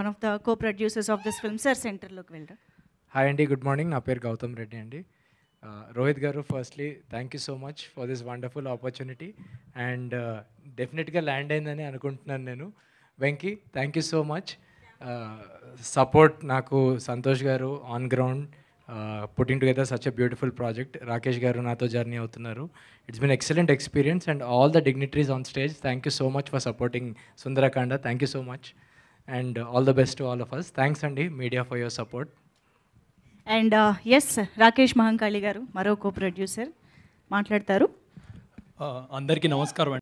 one of the co producers of this film sir సెంటర్లోకి వెళ్ళరు hi అండి good morning నా పేరు గౌతమ్ రెడ్డి అండి Rohit garu firstly thank you so much for this wonderful opportunity and డెఫినెట్గా land అయిందని అనుకుంటున్నాను నేను Venky thank you so much support నాకు Santosh garu on ground putting together such a beautiful project Rakesh garu నాతో జర్నీ అవుతున్నారు it's been excellent experience and all the dignitaries on stage thank you so much for supporting Sundarakanda thank you so much and all the best all of us thanks అండి media for your support and S uh, Rakesh Mahankali garu మరో co producer మాట్లాడతారు uh, అందరికీ నమస్కారం